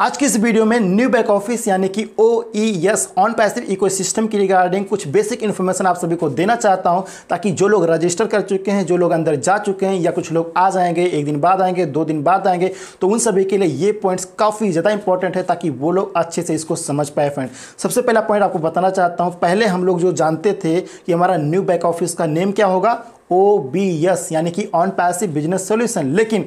आज की इस वीडियो में न्यू बैक ऑफिस यानी कि O E S on passive system की रिगार्डिंग कुछ बेसिक इन्फॉर्मेशन आप सभी को देना चाहता हूं ताकि जो लोग रजिस्टर कर चुके हैं जो लोग अंदर जा चुके हैं या कुछ लोग आ जाएंगे एक दिन बाद आएंगे दो दिन बाद आएंगे तो उन सभी के लिए ये पॉइंट्स काफ़ी ज़्यादा इंपॉर्टेंट है ताकि वो लोग अच्छे से इसको समझ पाए फ्रेंड सबसे पहला पॉइंट आपको बताना चाहता हूँ पहले हम लोग जो जानते थे कि हमारा न्यू बैक ऑफिस का नेम क्या होगा ओ बी एस यानी कि ऑन पैसिव बिजनेस सोल्यूशन लेकिन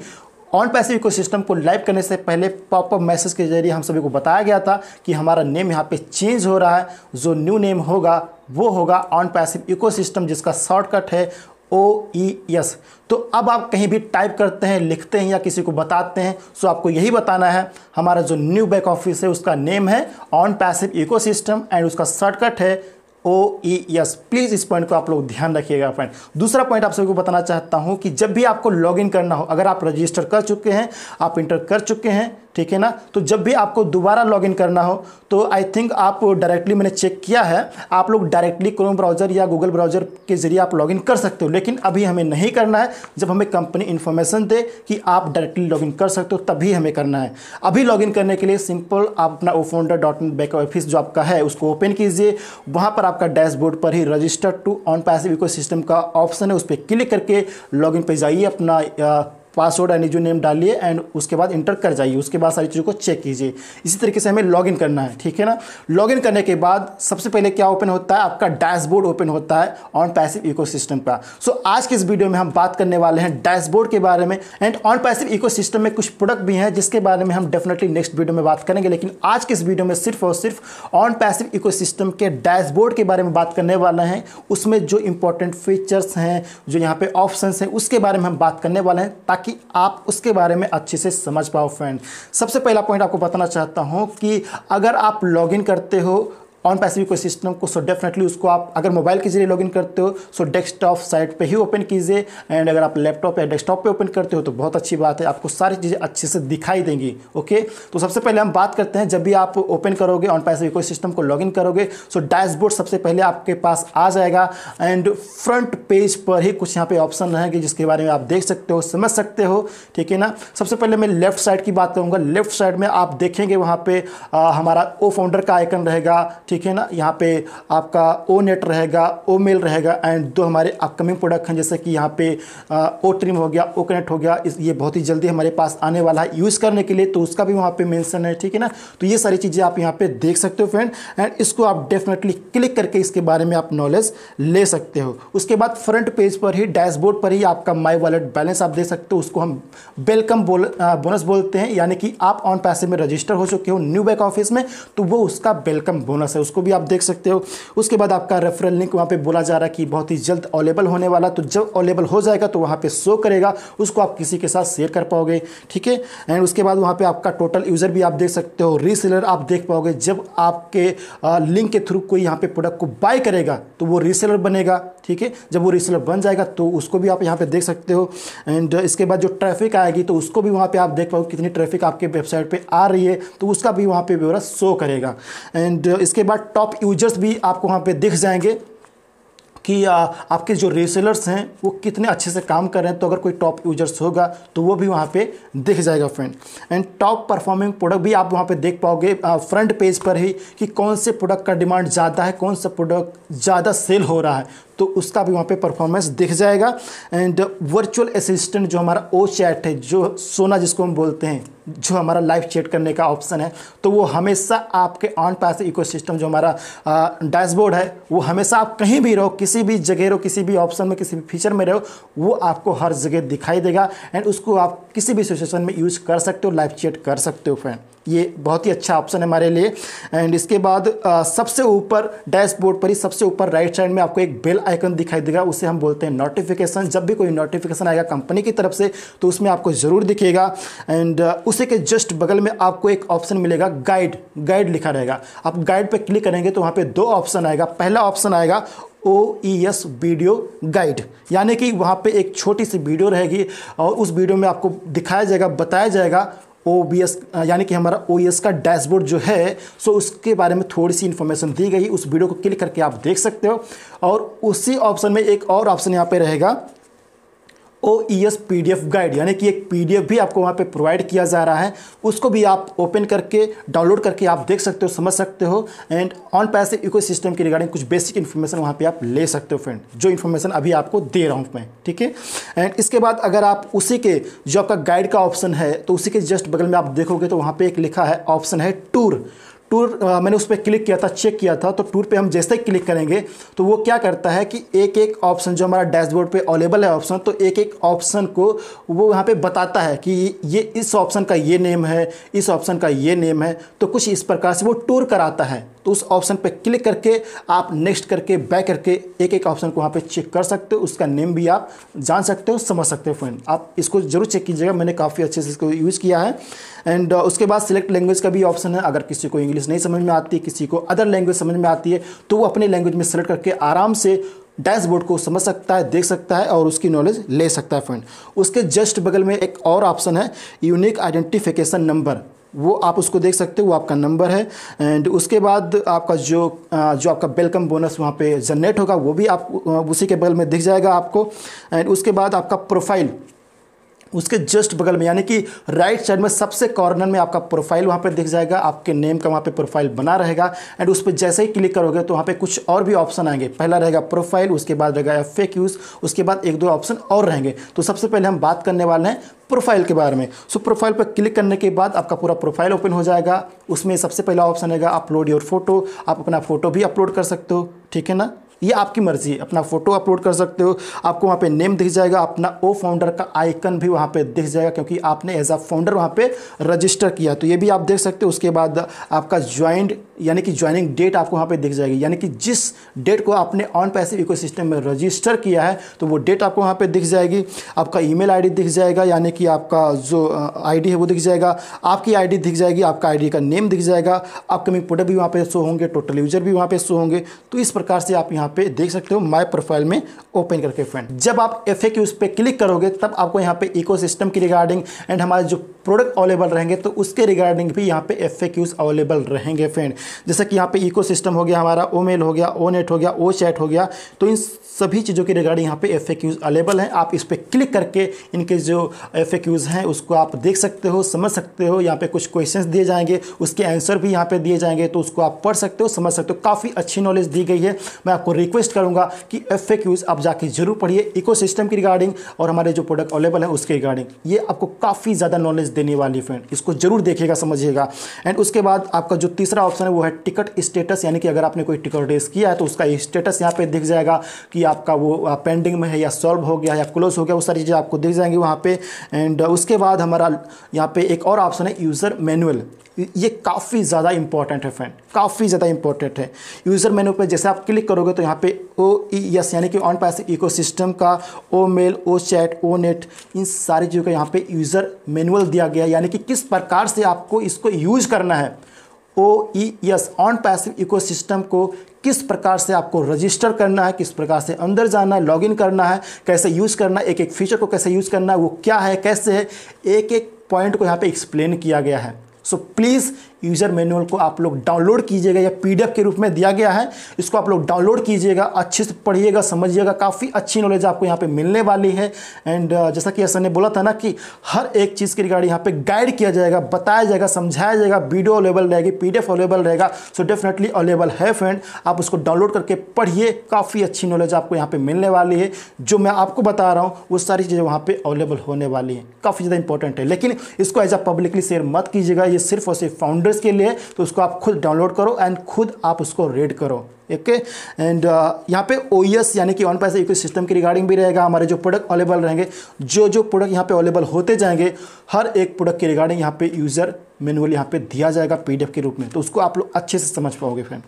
ऑन पैसिव सिस्टम को लाइव करने से पहले पॉपअप मैसेज के जरिए हम सभी को बताया गया था कि हमारा नेम यहाँ पे चेंज हो रहा है जो न्यू नेम होगा वो होगा ऑन पैसिव सिस्टम जिसका शॉर्टकट है ओ ई एस तो अब आप कहीं भी टाइप करते हैं लिखते हैं या किसी को बताते हैं सो आपको यही बताना है हमारा जो न्यू बैक ऑफिस है उसका नेम है ऑन पैसिव इकोसिस्टम एंड उसका शॉर्टकट है ओ ई यस प्लीज़ इस पॉइंट को आप लोग ध्यान रखिएगा फ्रेंड दूसरा पॉइंट आप सबको बताना चाहता हूँ कि जब भी आपको लॉगिन करना हो अगर आप रजिस्टर कर चुके हैं आप इंटर कर चुके हैं ठीक है ना तो जब भी आपको दोबारा लॉगिन करना हो तो आई थिंक आप डायरेक्टली मैंने चेक किया है आप लोग डायरेक्टली क्रोम ब्राउज़र या गूगल ब्राउज़र के ज़रिए आप लॉगिन कर सकते हो लेकिन अभी हमें नहीं करना है जब हमें कंपनी इन्फॉर्मेशन दे कि आप डायरेक्टली लॉगिन कर सकते हो तभी हमें करना है अभी लॉगिन करने के लिए सिंपल आप अपना ofounder dot in back office जो आपका है उसको ओपन कीजिए वहाँ पर आपका डैशबोर्ड पर ही register to on passive eco का ऑप्शन है उस पर क्लिक करके लॉगिन पर जाइए अपना पासवर्ड यानी जो नेम डालिए एंड उसके बाद इंटर कर जाइए उसके बाद सारी चीज़ों को चेक कीजिए इसी तरीके से हमें लॉगिन करना है ठीक है ना लॉगिन करने के बाद सबसे पहले क्या ओपन होता है आपका डैशबोर्ड ओपन होता है ऑन पैसिव सिस्टम का सो so, आज के इस वीडियो में हम बात करने वाले हैं डैशबोर्ड के बारे में एंड ऑन पैसिव इको में कुछ प्रोडक्ट भी हैं जिसके बारे में हम डेफिनेटली नेक्स्ट वीडियो में बात करेंगे लेकिन आज के इस वीडियो में सिर्फ और सिर्फ ऑन पैसिव इको के डैशबोर्ड के बारे में बात करने वाले हैं उसमें जो इंपॉर्टेंट फीचर्स हैं जो यहाँ पे ऑप्शन हैं उसके बारे में हम बात करने वाले हैं ताकि ताकि आप उसके बारे में अच्छे से समझ पाओ फ्रेंड सबसे पहला पॉइंट आपको बताना चाहता हूँ कि अगर आप लॉगिन करते हो ऑन पैसिफिक इको सिस्टम को सो डेफिनेटली उसको आप अगर मोबाइल के जरिए लॉगिन करते हो सो डेस्कटॉप साइट पे ही ओपन कीजिए एंड अगर आप लैपटॉप या डेस्कटॉप पे ओपन करते हो तो बहुत अच्छी बात है आपको सारी चीज़ें अच्छे से दिखाई देंगी ओके तो सबसे पहले हम बात करते हैं जब भी आप ओपन करोगे ऑन पैसिव इको सिस्टम को लॉगिन करोगे सो डैशबोर्ड सबसे पहले आपके पास आ जाएगा एंड फ्रंट पेज पर ही कुछ यहाँ पे ऑप्शन रहेंगे जिसके बारे में आप देख सकते हो समझ सकते हो ठीक है ना सबसे पहले मैं लेफ्ट साइड की बात करूँगा लेफ्ट साइड में आप देखेंगे वहाँ पर हमारा ओ फाउंडर का आइकन रहेगा ठीक है ना यहाँ पे आपका ओ नेट रहेगा ओ मेल रहेगा एंड दो हमारे अपकमिंग प्रोडक्ट हैं जैसे कि यहाँ पे ओ ट्रिम हो गया ओ कनेक्ट हो गया इस ये बहुत ही जल्दी हमारे पास आने वाला है यूज़ करने के लिए तो उसका भी वहाँ पे मेंशन है ठीक है ना तो ये सारी चीज़ें आप यहाँ पे देख सकते हो फ्रेंड एंड इसको आप डेफिनेटली क्लिक करके इसके बारे में आप नॉलेज ले सकते हो उसके बाद फ्रंट पेज पर ही डैशबोर्ड पर ही आपका माई वॉलेट बैलेंस आप देख सकते हो उसको हम वेलकम बोल बोनस बोलते हैं यानी कि आप ऑन पैसे में रजिस्टर हो चुके हो न्यू बैक ऑफिस में तो वो उसका वेलकम बोनस है उसको भी आप देख सकते हो उसके बाद आपका रेफरल लिंक वहाँ पर बोला जा रहा है कि बहुत ही जल्द अवेलेबल होने वाला तो जब अवेलेबल हो जाएगा तो वहाँ पर शो करेगा उसको आप किसी के साथ शेयर कर पाओगे ठीक है एंड उसके बाद वहाँ पर आपका टोटल यूज़र भी आप देख सकते हो रीसेलर आप देख पाओगे जब आपके लिंक के थ्रू कोई यहाँ पर प्रोडक्ट को बाय करेगा तो वो रीसेलर बनेगा ठीक है जब वो रीसेलर बन जाएगा तो उसको भी आप यहाँ पर देख सकते हो एंड इसके बाद जो ट्रैफिक आएगी तो उसको भी वहाँ पर आप देख पाओगे कितनी ट्रैफिक आपके वेबसाइट पर आ रही है तो उसका भी वहाँ पर ब्यौरा शो करेगा एंड इसके बाद बाद टॉप यूजर्स भी आपको वहाँ पे दिख जाएंगे कि आ, आपके जो रेसलर्स हैं वो कितने अच्छे से काम कर रहे हैं तो अगर कोई टॉप यूजर्स होगा तो वो भी वहाँ पे दिख जाएगा friend and top performing product भी आप वहाँ पे देख पाओगे फ्रंट पेज पर ही कि कौन से प्रोडक्ट का डिमांड ज़्यादा है कौन सा प्रोडक्ट ज़्यादा सेल हो रहा है तो उसका भी वहाँ पे परफॉर्मेंस दिख जाएगा एंड वर्चुअल असिस्टेंट जो हमारा ओ चैट है जो सोना जिसको हम बोलते हैं जो हमारा लाइव चैट करने का ऑप्शन है तो वो हमेशा आपके ऑन पास इकोसिस्टम जो हमारा डैशबोर्ड है वो हमेशा आप कहीं भी रहो किसी भी जगह रहो किसी भी ऑप्शन में किसी भी फीचर में रहो वो आपको हर जगह दिखाई देगा एंड उसको आप किसी भी सिचुएशन में यूज़ कर सकते हो लाइव चैट कर सकते हो फ्रेंड ये बहुत ही अच्छा ऑप्शन है हमारे लिए एंड इसके बाद आ, सबसे ऊपर डैशबोर्ड पर ही सबसे ऊपर राइट साइड में आपको एक बेल आइकन दिखाई देगा उसे हम बोलते हैं नोटिफिकेशन जब भी कोई नोटिफिकेशन आएगा कंपनी की तरफ से तो उसमें आपको ज़रूर दिखेगा एंड uh, उसी के जस्ट बगल में आपको एक ऑप्शन मिलेगा गाइड गाइड लिखा रहेगा आप गाइड पर क्लिक करेंगे तो वहाँ पर दो ऑप्शन आएगा पहला ऑप्शन आएगा O E S video guide यानी कि वहाँ पे एक छोटी सी वीडियो रहेगी और उस वीडियो में आपको दिखाया जाएगा बताया जाएगा ओ बी एस यानी कि हमारा ओ एस e का डैशबोर्ड जो है सो उसके बारे में थोड़ी सी इन्फॉर्मेशन दी गई उस वीडियो को क्लिक करके आप देख सकते हो और उसी ऑप्शन में एक और ऑप्शन यहाँ पे रहेगा O E S P D F guide यानी कि एक पी डी एफ भी आपको वहाँ पे प्रोवाइड किया जा रहा है उसको भी आप ओपन करके डाउनलोड करके आप देख सकते हो समझ सकते हो and on passive eco system के रिगार्डिंग कुछ बेसिक इन्फॉर्मेशन वहाँ पे आप ले सकते हो फ्रेंड जो इन्फॉर्मेशन अभी आपको दे रहा हूँ मैं ठीक है एंड इसके बाद अगर आप उसी के जो आपका गाइड का ऑप्शन है तो उसी के जस्ट बगल में आप देखोगे तो वहाँ पर एक लिखा है ऑप्शन है टूर टूर आ, मैंने उस पर क्लिक किया था चेक किया था तो टूर पे हम जैसे ही क्लिक करेंगे तो वो क्या करता है कि एक एक ऑप्शन जो हमारा डैशबोर्ड पे अवेलेबल है ऑप्शन तो एक एक ऑप्शन को वो यहाँ पे बताता है कि ये इस ऑप्शन का ये नेम है इस ऑप्शन का ये नेम है तो कुछ इस प्रकार से वो टूर कराता है तो उस ऑप्शन पर क्लिक करके आप नेक्स्ट करके बैक करके एक एक ऑप्शन को वहाँ पर चेक कर सकते हो उसका नेम भी आप जान सकते हो समझ सकते हो फ्रेंड आप इसको जरूर चेक कीजिएगा मैंने काफ़ी अच्छे से इसको यूज़ किया है एंड उसके बाद सिलेक्ट लैंग्वेज का भी ऑप्शन है अगर किसी को इंग्लिश लैंग्वेज नहीं समझ में आती किसी को अदर लैंग्वेज समझ में आती है तो वो अपने लैंग्वेज में सेलेक्ट करके आराम से डैशबोर्ड को समझ सकता है देख सकता है और उसकी नॉलेज ले सकता है फ्रेंड उसके जस्ट बगल में एक और ऑप्शन है यूनिक आइडेंटिफिकेशन नंबर वो आप उसको देख सकते हो वो आपका नंबर है एंड उसके बाद आपका जो जो आपका वेलकम बोनस वहाँ पे जनरेट होगा वो भी आप उसी के बगल में दिख जाएगा आपको एंड उसके बाद आपका प्रोफाइल उसके जस्ट बगल में यानी कि राइट साइड में सबसे कॉर्नर में आपका प्रोफाइल वहाँ पर दिख जाएगा आपके नेम का वहाँ पे प्रोफाइल बना रहेगा एंड उस पर जैसे ही क्लिक करोगे तो वहाँ पे कुछ और भी ऑप्शन आएंगे पहला रहेगा प्रोफाइल उसके बाद रहेगा एफ उसके बाद एक दो ऑप्शन और रहेंगे तो सबसे पहले हम बात करने वाले हैं प्रोफाइल के बारे में सो so, प्रोफाइल पर क्लिक करने के बाद आपका पूरा प्रोफाइल ओपन हो जाएगा उसमें सबसे पहला ऑप्शन रहेगा अपलोड योर फोटो आप अपना फोटो भी अपलोड कर सकते हो ठीक है ना ये आपकी मर्जी है अपना फ़ोटो अपलोड कर सकते हो आपको वहाँ पे नेम दिख जाएगा अपना ओ फाउंडर का आइकन भी वहाँ पे दिख जाएगा क्योंकि आपने एज अ फाउंडर वहाँ पे रजिस्टर किया तो ये भी आप देख सकते हो उसके बाद आपका ज्वाइंड यानी कि ज्वाइनिंग डेट आपको वहाँ पर दिख जाएगी यानी कि जिस डेट को आपने ऑन पैसे इको में रजिस्टर किया है तो वो डेट आपको वहाँ पर दिख जाएगी आपका ई मेल दिख जाएगा यानी कि आपका जो आई है वो दिख जाएगा आपकी आई दिख जाएगी आपका आई का नेम दिख जाएगा अपकमिंग प्रोडक्ट भी वहाँ पे शो होंगे टोटल यूजर भी वहाँ पे शो होंगे तो इस प्रकार से आप यहाँ पे देख सकते हो माय प्रोफाइल में ओपन करके फ्रेंड जब आप एफ उस पर क्लिक करोगे तब आपको यहाँ पे इकोसिस्टम की रिगार्डिंग एंड हमारे जो प्रोडक्ट अवेलेबल रहेंगे तो उसके रिगार्डिंग भी यहाँ पे एफ अवेलेबल रहेंगे फ्रेंड जैसे कि यहाँ पे इकोसिस्टम हो गया हमारा ओ मेल हो गया ओ नेट हो गया ओ चैट हो गया तो इन सभी चीज़ों की रिगार्डिंग यहाँ पे एफ अवेलेबल हैं आप इस पर क्लिक करके इनके जो एफ हैं उसको आप देख सकते हो समझ सकते हो यहाँ पे कुछ क्वेश्चंस दिए जाएंगे उसके आंसर भी यहाँ पे दिए जाएंगे तो उसको आप पढ़ सकते हो समझ सकते हो काफ़ी अच्छी नॉलेज दी गई है मैं आपको रिक्वेस्ट करूंगा कि एफ आप जाके जरूर पढ़िए इकोसिस्टम की रिगार्डिंग और हमारे जो प्रोडक्ट अवेलेबल है उसके रिगार्डिंग ये आपको काफ़ी ज़्यादा नॉलेज देने वाली फ्रेंड इसको जरूर देखिएगा समझिएगा एंड उसके बाद आपका जो तीसरा ऑप्शन है वो है टिकट स्टेटस यानी कि अगर आपने कोई टिकट रेस किया है तो उसका स्टेटस यहाँ पे दिख जाएगा कि आपका वो पेंडिंग में है या सॉल्व हो गया या क्लोज हो गया वो सारी चीज़ें आपको दिख जाएंगी वहाँ पर एंड उसके बाद हमारा यहाँ पे एक और ऑप्शन है यूज़र मैनुअल ये काफ़ी ज़्यादा इंपॉर्टेंट है फ्रेंड काफ़ी ज़्यादा इंपॉर्टेंट है यूज़र मेनू पर जैसे आप क्लिक करोगे तो यहाँ पे ओ ई एस यानी कि ऑन इको सिस्टम का O mail O chat O net इन सारी चीज़ों का यहाँ पे यूज़र मैनुअल दिया गया यानी कि किस प्रकार से आपको इसको यूज करना है O E S on passive system को किस प्रकार से आपको रजिस्टर करना है किस प्रकार से अंदर जाना है लॉगिन करना है कैसे यूज़ करना है एक एक फीचर को कैसे यूज़ करना है वो क्या है कैसे है एक एक पॉइंट को यहाँ पे एक्सप्लेन किया गया है So please यूज़र मैनुअल को आप लोग डाउनलोड कीजिएगा या पीडीएफ के रूप में दिया गया है इसको आप लोग डाउनलोड कीजिएगा अच्छे से पढ़िएगा समझिएगा काफ़ी अच्छी नॉलेज आपको यहाँ पर मिलने वाली है एंड uh, जैसा कि ऐसा ने बोला था ना कि हर एक चीज़ के रिगार्डिंग यहाँ पर गाइड किया जाएगा बताया जाएगा समझाया जाएगा वीडियो अवेलेबल रहेगी पी अवेलेबल रहेगा सो डेफिनेटली अवेलेबल है फ्रेंड आप उसको डाउनलोड करके पढ़िए काफ़ी अच्छी नॉलेज आपको यहाँ पर मिलने वाली है जो मैं आपको बता रहा हूँ वो सारी चीज़ें वहाँ पर अवेलेबल होने वाली हैं काफ़ी ज़्यादा इंपॉर्टेंट है लेकिन इसको एज अ पब्लिकली शेयर मत कीजिएगा ये सिर्फ और सिर्फ फाउंडर यूजर्स के लिए तो उसको आप खुद डाउनलोड करो एंड खुद आप उसको रीड करो ओके एंड uh, यहाँ पे ओ e यानी कि ऑन पैसा इको सिस्टम की रिगार्डिंग भी रहेगा हमारे जो प्रोडक्ट अवेलेबल रहेंगे जो जो प्रोडक्ट यहाँ पे अवेलेबल होते जाएंगे हर एक प्रोडक्ट के रिगार्डिंग यहाँ पे यूज़र मैनुअल यहाँ पे दिया जाएगा पीडीएफ के रूप में तो उसको आप लोग अच्छे से समझ पाओगे फ्रेंड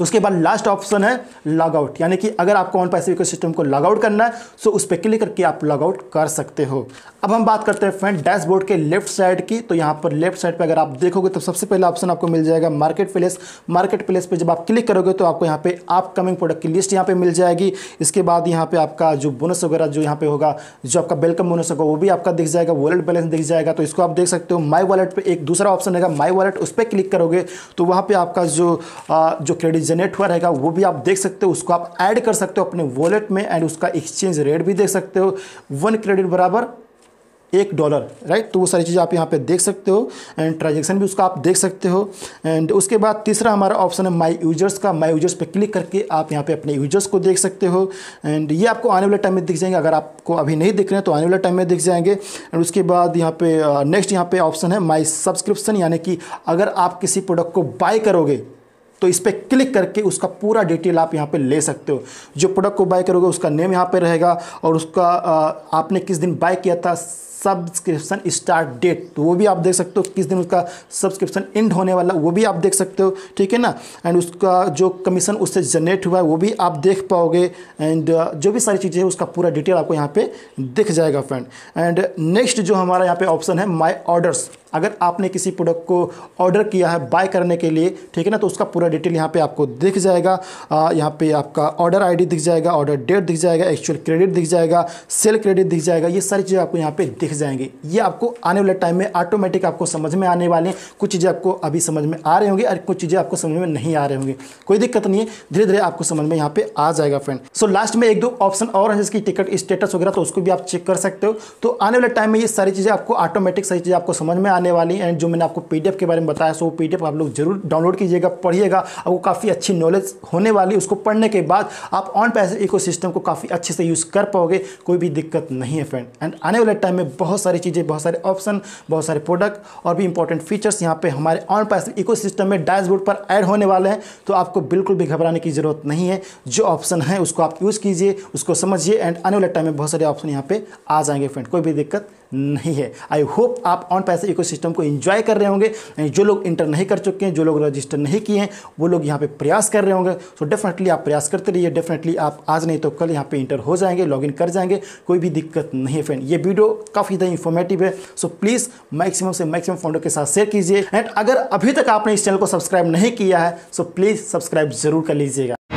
उसके बाद लास्ट ऑप्शन है लॉगआउट यानी कि अगर आपको ऑन पैसे सिस्टम को लॉगआउट करना है तो उस पर क्लिक करके आप लॉगआउट कर सकते हो अब हम बात करते हैं फ्रेंड डैशबोर्ड के लेफ्ट साइड की तो यहाँ पर लेफ्ट साइड पर अगर आप देखोगे तो सबसे पहला ऑप्शन आपको मिल जाएगा मार्केट प्लेस मार्केट प्लेस पर जब आप क्लिक करोगे तो आपको यहाँ पे अपकमिंग प्रोडक्ट की लिस्ट यहाँ पे मिल जाएगी इसके बाद यहाँ पे आपका जो बोनस वगैरह जो यहाँ पे होगा जो आपका वेलकम बोनस होगा वो भी आपका दिख जाएगा वॉलेट बैलेंस दिख जाएगा तो इसको आप देख सकते हो माई वॉलेट पर एक दूसरा ऑप्शन है माई वॉलेट उस पर क्लिक करोगे तो वहाँ पर आपका जो जो क्रेडिट जनरेट हुआ रहेगा वो भी आप देख सकते हो उसको आप ऐड कर सकते हो अपने वॉलेट में एंड उसका एक्सचेंज रेट भी देख सकते हो वन क्रेडिट बराबर एक डॉलर राइट तो वो सारी चीज़ें आप यहाँ पे देख सकते हो एंड ट्रांजेक्शन भी उसका आप देख सकते हो एंड उसके बाद तीसरा हमारा ऑप्शन है माई यूजर्स का माई यूजर्स पे क्लिक करके आप यहाँ पे अपने यूजर्स को देख सकते हो एंड ये आपको आने वाले टाइम में दिख जाएंगे अगर आपको अभी नहीं दिख रहे हैं तो आने वाले टाइम में दिख जाएंगे एंड उसके बाद यहाँ पे नेक्स्ट uh, यहाँ पे ऑप्शन है माई सब्सक्रिप्शन यानी कि अगर आप किसी प्रोडक्ट को बाय करोगे तो इस पर क्लिक करके उसका पूरा डिटेल आप यहाँ पे ले सकते हो जो प्रोडक्ट को बाय करोगे उसका नेम यहाँ पे रहेगा और उसका आपने किस दिन बाय किया था सब्सक्रिप्शन स्टार्ट डेट तो वो भी आप देख सकते हो किस दिन उसका सब्सक्रिप्शन एंड होने वाला वो भी आप देख सकते हो ठीक है ना एंड उसका जो कमीशन उससे जनरेट हुआ है वो भी आप देख पाओगे एंड uh, जो भी सारी चीज़ें हैं उसका पूरा डिटेल आपको यहाँ पे दिख जाएगा फ्रेंड एंड नेक्स्ट जो हमारा यहाँ पे ऑप्शन है माई ऑर्डर्स अगर आपने किसी प्रोडक्ट को ऑर्डर किया है बाय करने के लिए ठीक है ना तो उसका पूरा डिटेल यहाँ पे आपको दिख जाएगा आ, uh, यहाँ पे आपका ऑर्डर आईडी दिख जाएगा ऑर्डर डेट दिख जाएगा एक्चुअल क्रेडिट दिख जाएगा सेल क्रेडिट दिख जाएगा ये सारी चीज़ें आपको यहाँ पे दिख जाएंगे ये आपको आने वाले टाइम में ऑटोमेटिक आपको समझ में आने वाले हैं कुछ चीज़ें आपको अभी समझ में आ रहे होंगे और कुछ चीज़ें आपको समझ में नहीं आ रहे होंगे कोई दिक्कत नहीं है धीरे धीरे आपको समझ में यहाँ पे आ जाएगा फ्रेंड सो लास्ट में एक दो ऑप्शन और है जिसकी टिकट स्टेटस वगैरह तो उसको भी आप चेक कर सकते हो तो आने वाले टाइम में ये सारी चीज़ें आपको ऑटोमेटिक सारी चीज़ें आपको समझ में आने वाली एंड जो मैंने आपको पी के बारे में बताया सो पी आप लोग जरूर डाउनलोड कीजिएगा पढ़िएगा आपको काफ़ी अच्छी नॉलेज होने वाली उसको पढ़ने के बाद आप ऑन पैसे इको को काफ़ी अच्छे से यूज़ कर पाओगे कोई भी दिक्कत नहीं है फ्रेंड एंड आने वाले टाइम में बहुत सारी चीज़ें बहुत सारे ऑप्शन बहुत सारे प्रोडक्ट और भी इंपॉर्टेंट फीचर्स यहाँ पे हमारे ऑन पैस इको में डैशबोर्ड पर ऐड होने वाले हैं तो आपको बिल्कुल भी घबराने की ज़रूरत नहीं है जो ऑप्शन है उसको आप यूज़ कीजिए उसको समझिए एंड आने वाले टाइम में बहुत सारे ऑप्शन यहाँ पर आ जाएंगे फ्रेंड कोई भी दिक्कत नहीं है आई होप आप ऑन पैसे इको को इन्जॉय कर रहे होंगे जो लोग इंटर नहीं कर चुके हैं जो लोग रजिस्टर नहीं किए हैं वो लोग यहाँ पे प्रयास कर रहे होंगे सो so डेफिनेटली आप प्रयास करते रहिए डेफिनेटली आप आज नहीं तो कल यहाँ पे इंटर हो जाएंगे लॉगिन कर जाएंगे कोई भी दिक्कत नहीं है फ्रेंड ये वीडियो काफ़ी ज़्यादा इन्फॉर्मेटिव है सो प्लीज़ मैक्सिमम से मैक्सिमम फ्रेंडों के साथ शेयर कीजिए एंड अगर अभी तक आपने इस चैनल को सब्सक्राइब नहीं किया है सो प्लीज़ सब्सक्राइब जरूर कर लीजिएगा